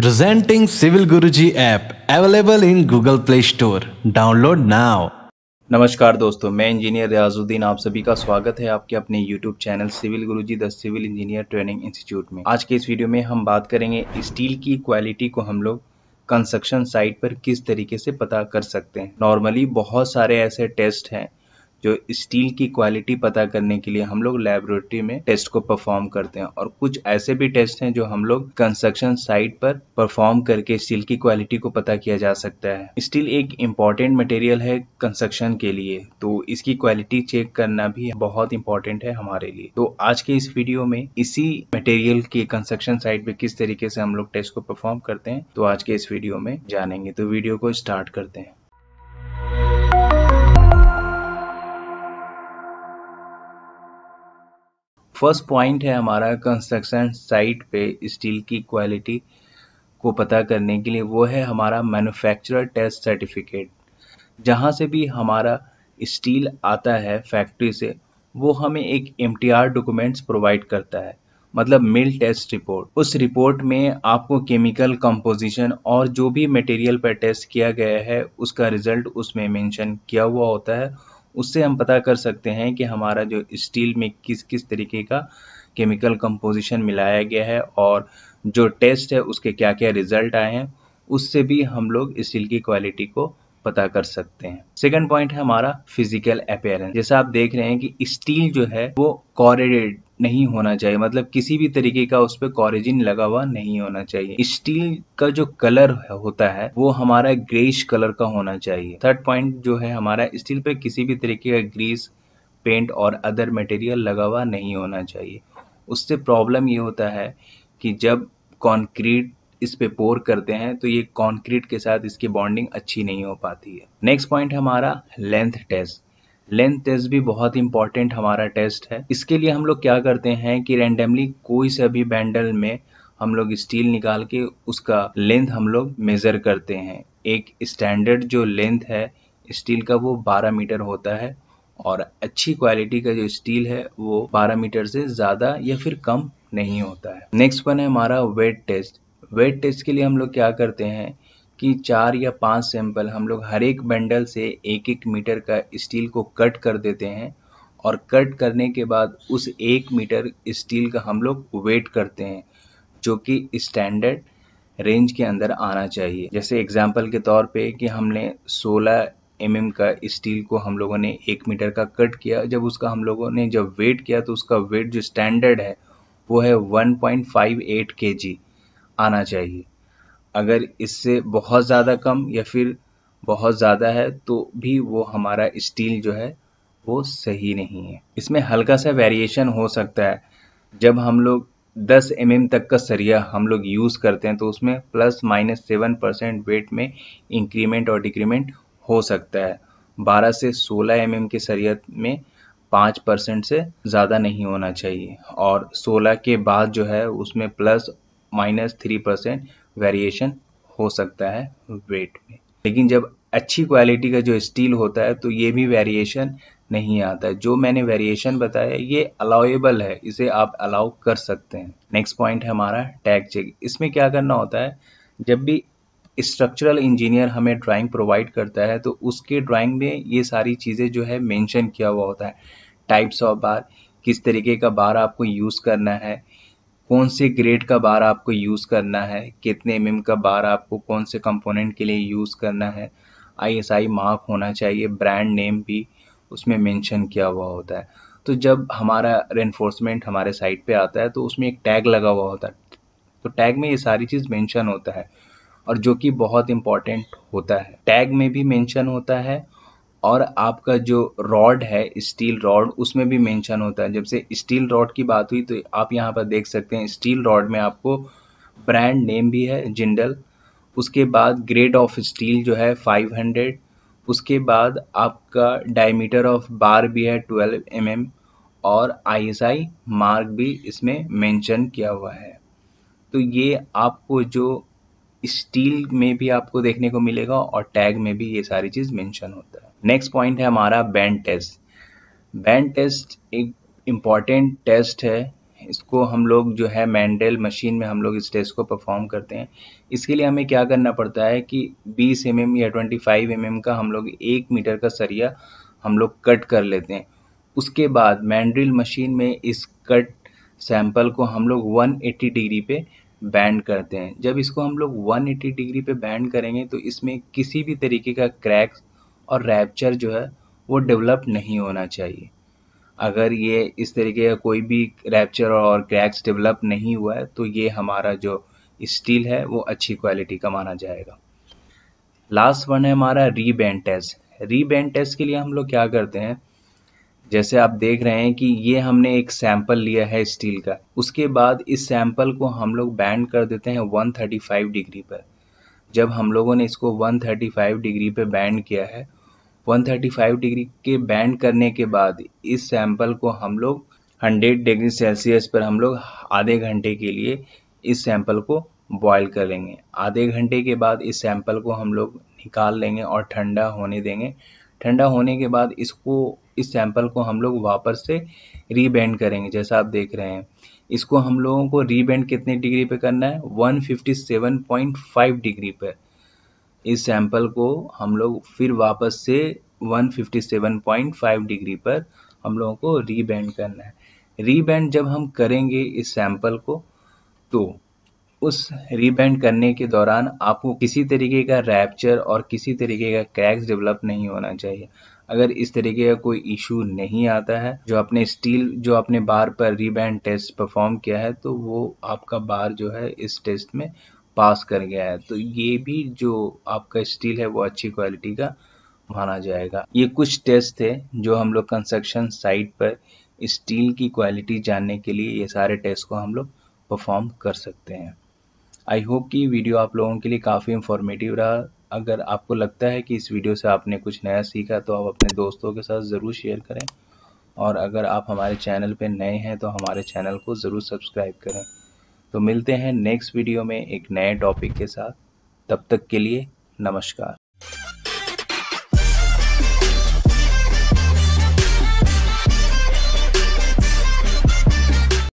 Presenting Civil Guruji app available in Google Play Store. Download now. नमस्कार दोस्तों मैं engineer Riyazuddin आप सभी का स्वागत है आपके अपने YouTube channel civil Guruji the civil engineer training institute में आज के इस वीडियो में हम बात करेंगे स्टील की क्वालिटी को हम लोग कंस्ट्रक्शन साइट पर किस तरीके से पता कर सकते हैं नॉर्मली बहुत सारे ऐसे टेस्ट हैं जो स्टील की क्वालिटी पता करने के लिए हम लोग लेबोरेटरी में टेस्ट को परफॉर्म करते हैं और कुछ ऐसे भी टेस्ट हैं जो हम लोग कंस्ट्रक्शन साइट पर परफॉर्म करके स्टील की क्वालिटी को पता किया जा सकता है स्टील एक इम्पॉर्टेंट मटेरियल है कंस्ट्रक्शन के लिए तो इसकी क्वालिटी चेक करना भी बहुत इंपॉर्टेंट है हमारे लिए तो आज के इस वीडियो में इसी मटेरियल के कंस्ट्रक्शन साइट पे किस तरीके से हम लोग टेस्ट को परफॉर्म करते हैं तो आज के इस वीडियो में जानेंगे तो वीडियो को स्टार्ट करते हैं फर्स्ट पॉइंट है हमारा कंस्ट्रक्शन साइट पे स्टील की क्वालिटी को पता करने के लिए वो है हमारा मैन्युफैक्चरर टेस्ट सर्टिफिकेट जहाँ से भी हमारा स्टील आता है फैक्ट्री से वो हमें एक एम डॉक्यूमेंट्स प्रोवाइड करता है मतलब मिल टेस्ट रिपोर्ट उस रिपोर्ट में आपको केमिकल कंपोजिशन और जो भी मटेरियल पर टेस्ट किया गया है उसका रिजल्ट उसमें मेंशन किया हुआ होता है उससे हम पता कर सकते हैं कि हमारा जो स्टील में किस किस तरीके का केमिकल कंपोजिशन मिलाया गया है और जो टेस्ट है उसके क्या क्या रिजल्ट आए हैं उससे भी हम लोग स्टील की क्वालिटी को पता कर सकते हैं सेकंड पॉइंट है हमारा फिजिकल अपेयरेंस जैसा आप देख रहे हैं कि स्टील जो है वो कॉरेडेड नहीं होना चाहिए मतलब किसी भी तरीके का उस पर कॉरेजिन लगा हुआ नहीं होना चाहिए स्टील का जो कलर होता है वो हमारा ग्रेस कलर का होना चाहिए थर्ड पॉइंट जो है हमारा स्टील पे किसी भी तरीके का ग्रीस पेंट और अदर मटेरियल लगा हुआ नहीं होना चाहिए उससे प्रॉब्लम ये होता है कि जब कॉन्क्रीट इस पे पोर करते हैं तो ये कॉन्क्रीट के साथ इसकी बॉन्डिंग अच्छी नहीं हो पाती है नेक्स्ट पॉइंट हमारा लेंथ टेस्ट लेंथ टेस्ट भी बहुत इंपॉर्टेंट हमारा टेस्ट है इसके लिए हम लोग क्या करते हैं कि रेंडमली कोई से भी बैंडल में हम लोग स्टील निकाल के उसका लेंथ हम लोग मेजर करते हैं एक स्टैंडर्ड जो लेंथ है स्टील का वो 12 मीटर होता है और अच्छी क्वालिटी का जो स्टील है वो 12 मीटर से ज़्यादा या फिर कम नहीं होता है नेक्स्ट वन है हमारा वेट टेस्ट वेट टेस्ट के लिए हम लोग क्या करते हैं कि चार या पांच सैंपल हम लोग हर एक बंडल से एक एक मीटर का स्टील को कट कर देते हैं और कट करने के बाद उस एक मीटर स्टील का हम लोग वेट करते हैं जो कि स्टैंडर्ड रेंज के अंदर आना चाहिए जैसे एग्जाम्पल के तौर पे कि हमने 16 एम mm का स्टील को हम लोगों ने एक मीटर का कट किया जब उसका हम लोगों ने जब वेट किया तो उसका वेट जो स्टैंडर्ड है वो है 1.58 पॉइंट आना चाहिए अगर इससे बहुत ज़्यादा कम या फिर बहुत ज़्यादा है तो भी वो हमारा स्टील जो है वो सही नहीं है इसमें हल्का सा वेरिएशन हो सकता है जब हम लोग 10 एम mm तक का सरिया हम लोग यूज़ करते हैं तो उसमें plus minus seven percent weight में इंक्रीमेंट और डिक्रीमेंट हो सकता है 12 से 16 एम mm के सरिया में पाँच परसेंट से ज़्यादा नहीं होना चाहिए और 16 के बाद जो है उसमें plus minus three percent variation हो सकता है वेट में लेकिन जब अच्छी क्वालिटी का जो स्टील होता है तो ये भी वेरिएशन नहीं आता है जो मैंने वेरिएशन बताया ये अलाउेबल है इसे आप अलाउ कर सकते हैं नेक्स्ट पॉइंट है हमारा टैग चेक इसमें क्या करना होता है जब भी स्ट्रक्चरल इंजीनियर हमें ड्राइंग प्रोवाइड करता है तो उसके ड्राइंग में ये सारी चीज़ें जो है मेंशन किया हुआ होता है टाइप्स ऑफ बार किस तरीके का बार आपको यूज़ करना है कौन से ग्रेड का बार आपको यूज़ करना है कितने एम का बार आपको कौन से कंपोनेंट के लिए यूज़ करना है आईएसआई मार्क होना चाहिए ब्रांड नेम भी उसमें मेंशन किया हुआ होता है तो जब हमारा रेनफोर्समेंट हमारे साइट पे आता है तो उसमें एक टैग लगा हुआ होता है तो टैग में ये सारी चीज़ मेंशन होता है और जो कि बहुत इम्पॉर्टेंट होता है टैग में भी मेंशन होता है और आपका जो रॉड है स्टील रॉड उसमें भी मेंशन होता है जब से स्टील रॉड की बात हुई तो आप यहाँ पर देख सकते हैं स्टील रॉड में आपको ब्रांड नेम भी है जिंडल उसके बाद ग्रेड ऑफ स्टील जो है 500 उसके बाद आपका डायमीटर ऑफ बार भी है 12 एम mm और आईएसआई मार्क भी इसमें मेंशन किया हुआ है तो ये आपको जो स्टील में भी आपको देखने को मिलेगा और टैग में भी ये सारी चीज़ मेंशन होता है नेक्स्ट पॉइंट है हमारा बैंड टेस्ट बैंड टेस्ट एक इम्पॉर्टेंट टेस्ट है इसको हम लोग जो है मैंडल मशीन में हम लोग इस टेस्ट को परफॉर्म करते हैं इसके लिए हमें क्या करना पड़ता है कि 20 एम mm या 25 एम mm का हम लोग एक मीटर का सरिया हम लोग कट कर लेते हैं उसके बाद मैंड्रिल मशीन में इस कट सैंपल को हम लोग 180 डिग्री पे बैंड करते हैं जब इसको हम लोग 180 डिग्री पे बैंड करेंगे तो इसमें किसी भी तरीके का क्रैक्स और रैप्चर जो है वो डेवलप नहीं होना चाहिए अगर ये इस तरीके का कोई भी रैप्चर और क्रैक्स डेवलप नहीं हुआ है तो ये हमारा जो स्टील है वो अच्छी क्वालिटी का माना जाएगा लास्ट वन है हमारा बैंड टेस्ट बैंड टेस्ट के लिए हम लोग क्या करते हैं जैसे आप देख रहे हैं कि ये हमने एक सैंपल लिया है स्टील का उसके बाद इस सैंपल को हम लोग बैंड कर देते हैं 135 डिग्री पर जब हम लोगों ने इसको 135 डिग्री पर बैंड किया है 135 डिग्री के बैंड करने के बाद इस सैंपल को हम लोग 100 डिग्री सेल्सियस पर हम लोग आधे घंटे के लिए इस सैंपल को बॉयल कर लेंगे आधे घंटे के बाद इस सैंपल को हम लोग निकाल लेंगे और ठंडा होने देंगे ठंडा होने के बाद इसको इस सैंपल को हम लोग वापस से रीबेंड करेंगे जैसा आप देख रहे हैं इसको हम लोगों को रीबेंड कितने डिग्री पे करना है 157.5 डिग्री पर इस सैंपल को हम लोग फिर वापस से 157.5 डिग्री पर हम लोगों को रीबेंड करना है रीबेंड जब हम करेंगे इस सैंपल को तो उस रीबैंड करने के दौरान आपको किसी तरीके का रैप्चर और किसी तरीके का क्रैक्स डेवलप नहीं होना चाहिए अगर इस तरीके का कोई इशू नहीं आता है जो अपने स्टील जो अपने बार पर रीबैंड टेस्ट परफॉर्म किया है तो वो आपका बार जो है इस टेस्ट में पास कर गया है तो ये भी जो आपका स्टील है वो अच्छी क्वालिटी का माना जाएगा ये कुछ टेस्ट थे जो हम लोग कंस्ट्रक्शन साइट पर स्टील की क्वालिटी जानने के लिए ये सारे टेस्ट को हम लोग परफॉर्म कर सकते हैं आई होप कि वीडियो आप लोगों के लिए काफ़ी इन्फॉर्मेटिव रहा अगर आपको लगता है कि इस वीडियो से आपने कुछ नया सीखा तो आप अपने दोस्तों के साथ ज़रूर शेयर करें और अगर आप हमारे चैनल पर नए हैं तो हमारे चैनल को ज़रूर सब्सक्राइब करें तो मिलते हैं नेक्स्ट वीडियो में एक नए टॉपिक के साथ तब तक के लिए नमस्कार